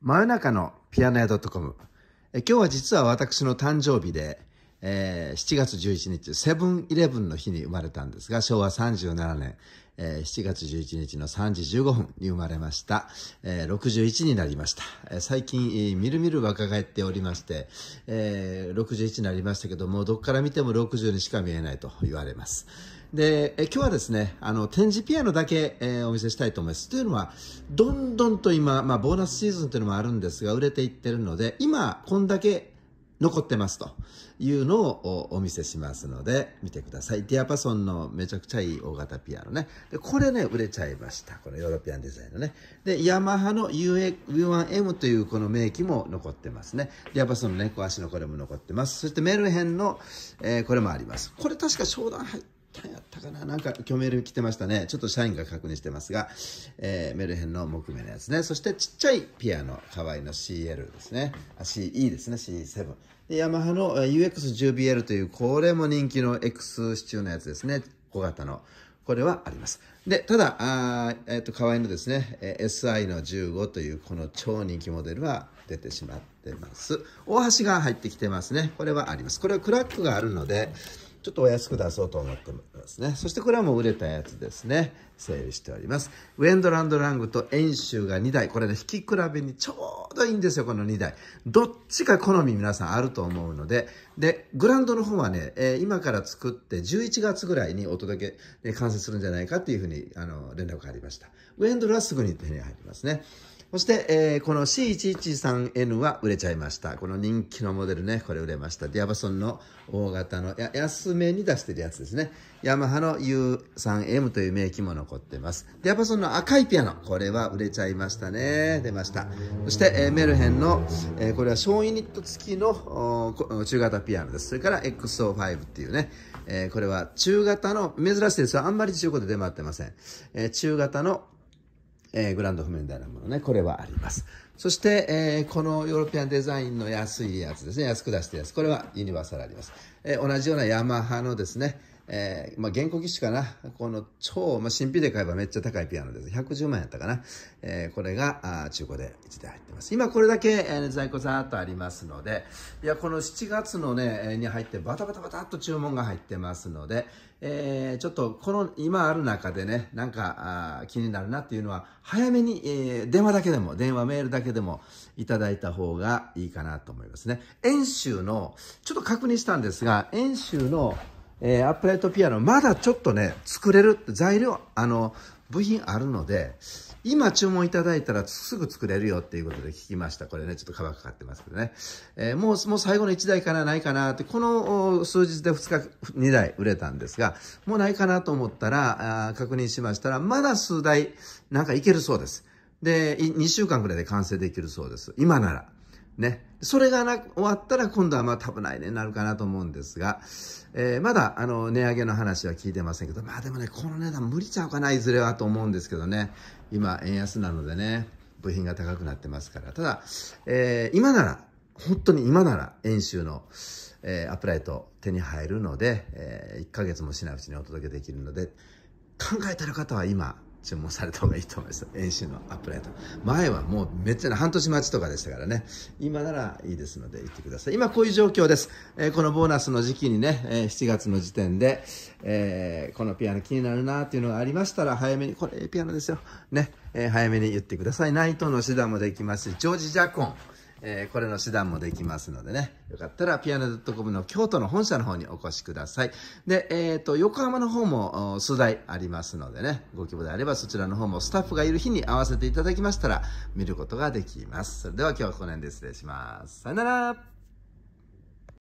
真夜中のピアノ屋 .com 今日は実は私の誕生日で、えー、7月11日セブンイレブンの日に生まれたんですが昭和37年、えー、7月11日の3時15分に生まれました、えー、61になりました、えー、最近、えー、みるみる若返っておりまして、えー、61になりましたけどもどこから見ても60にしか見えないと言われますで、え今日はですね、あの、展示ピアノだけ、えー、お見せしたいと思います。というのは、どんどんと今、まあ、ボーナスシーズンというのもあるんですが、売れていってるので、今、こんだけ残ってますというのをお見せしますので、見てください。ディアパソンのめちゃくちゃいい大型ピアノね。で、これね、売れちゃいました。このヨーロピアンデザインのね。で、ヤマハの U1M というこの名機も残ってますね。ディアパソンの猫、ね、足のこれも残ってます。そしてメルヘンの、えー、これもあります。これ確か商談入ってんやったかななんか、今日メール来てましたね。ちょっと社員が確認してますが、えー、メルヘンの木目のやつね。そしてちっちゃいピアノ、可愛いの CL ですね。あ、CE ですね、C7。で、ヤマハの UX10BL という、これも人気の X シチューのやつですね。小型の。これはあります。で、ただ、あえっ、ー、と、河合のですね、えー、SI の15というこの超人気モデルは出てしまってます。大橋が入ってきてますね。これはあります。これはクラックがあるので、ちょっとお安く出そうと思ってますね。そしてこれはもう売れたやつですね。整理しております。ウェンドランドラングと遠州が2台。これね、引き比べにちょうどいいんですよ、この2台。どっちか好み皆さんあると思うので。で、グランドの方はね、えー、今から作って11月ぐらいにお届け、えー、完成するんじゃないかっていうふうに、あの、連絡がありました。ウェンドルはすぐに手に入りますね。そして、えー、この C113N は売れちゃいました。この人気のモデルね、これ売れました。ディアパソンの大型の、や安めに出してるやつですね。ヤマハの U3M という名機も残ってます。ディアパソンの赤いピアノ、これは売れちゃいましたね。出ました。そして、えー、メルヘンの、えー、これは小ユニット付きの中型ピアノです。それから XO5 っていうね、えー、これは中型の、珍しいですよ。あんまり中古で出回ってません。えー、中型のえー、グランド譜面みたいなものね、これはあります。そして、えー、このヨーロピアンデザインの安いやつですね、安く出してるやつ、これはユニバーサルあります。えー、同じようなヤマハのですね、えー、まあ、原稿機種かな。この超、まあ、新品で買えばめっちゃ高いピアノです。110万やったかな。えー、これが、あ中古で1台入ってます。今これだけ、えー、在庫ざーっとありますので、いや、この7月のね、に入ってバタバタバタっと注文が入ってますので、えー、ちょっとこの今ある中でね、なんかあ気になるなっていうのは、早めに、えー、電話だけでも、電話メールだけでもいただいた方がいいかなと思いますね。演習の、ちょっと確認したんですが、演習の、えー、アップライトピアノ、まだちょっとね、作れるって材料、あの、部品あるので、今注文いただいたらすぐ作れるよっていうことで聞きました。これね、ちょっと皮かかってますけどね。えー、もう、もう最後の1台からないかなって、この数日で2日、2台売れたんですが、もうないかなと思ったら、あ確認しましたら、まだ数台、なんかいけるそうです。で、2週間くらいで完成できるそうです。今なら。ね。それがな終わったら今度はまあ多分来年になるかなと思うんですが、えー、まだあの値上げの話は聞いてませんけど、まあでもね、この値段無理ちゃうかな、いずれはと思うんですけどね。今、円安なのでね、部品が高くなってますから。ただ、えー、今なら、本当に今なら、演習の、えー、アップライト手に入るので、えー、1ヶ月もしないうちにお届けできるので、考えてる方は今、注文された方がいいと思います。演習のアップライト。前はもうめっちゃ半年待ちとかでしたからね。今ならいいですので行ってください。今こういう状況です。えー、このボーナスの時期にね、えー、7月の時点で、えー、このピアノ気になるなっていうのがありましたら、早めに、これピアノですよ。ね、え早めに言ってください。ナイトの手段もできますし、ジョージ・ジャコン。えー、これの手段もできますのでね、よかったらピアノ .com の京都の本社の方にお越しください。で、えっ、ー、と、横浜の方も数台ありますのでね、ご希望であればそちらの方もスタッフがいる日に合わせていただきましたら見ることができます。それでは今日はこの辺で失礼します。さよなら